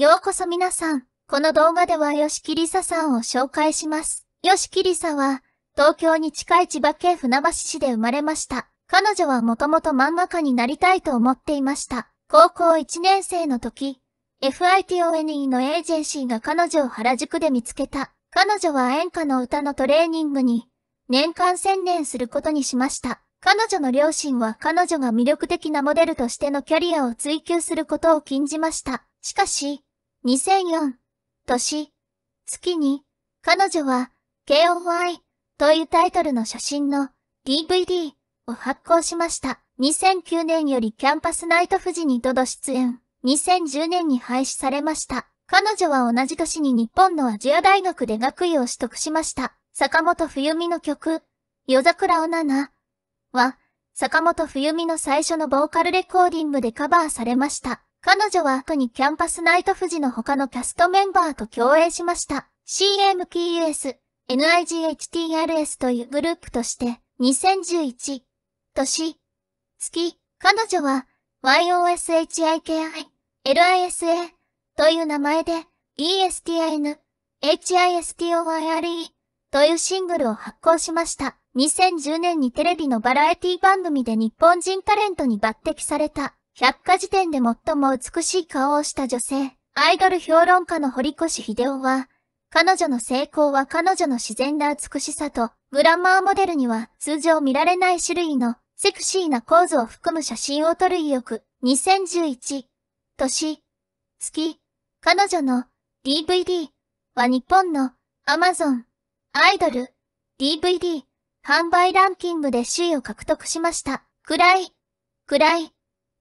ようこそ皆さん、この動画では吉木リサさんを紹介します。吉木リサは、東京に近い千葉県船橋市で生まれました。彼女はもともと漫画家になりたいと思っていました。高校1年生の時、FITONE のエージェンシーが彼女を原宿で見つけた。彼女は演歌の歌のトレーニングに、年間専念することにしました。彼女の両親は彼女が魅力的なモデルとしてのキャリアを追求することを禁じました。しかし、2004年月に彼女は KOI というタイトルの写真の DVD を発行しました。2009年よりキャンパスナイト富士にドド出演。2010年に廃止されました。彼女は同じ年に日本のアジア大学で学位を取得しました。坂本冬美の曲、夜桜おななは、坂本冬美の最初のボーカルレコーディングでカバーされました。彼女は後にキャンパスナイト富士の他のキャストメンバーと共演しました。CMKUS、NIGHTRS というグループとして、2011、年、月、彼女は、YOSHIKI、LISA という名前で、ESTIN、HISTOYRE というシングルを発行しました。2010年にテレビのバラエティ番組で日本人タレントに抜擢された。百科事典で最も美しい顔をした女性、アイドル評論家の堀越秀夫は、彼女の成功は彼女の自然な美しさと、グラマーモデルには通常見られない種類のセクシーな構図を含む写真を撮る意欲、2011、年、月、彼女の DVD は日本の Amazon アイドル DVD 販売ランキングで首位を獲得しました。暗い、暗い。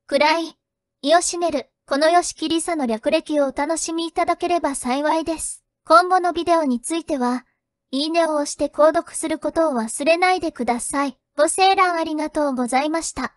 暗い、イオシネル、この良しキリサの略歴をお楽しみいただければ幸いです。今後のビデオについては、いいねを押して購読することを忘れないでください。ご清覧ありがとうございました。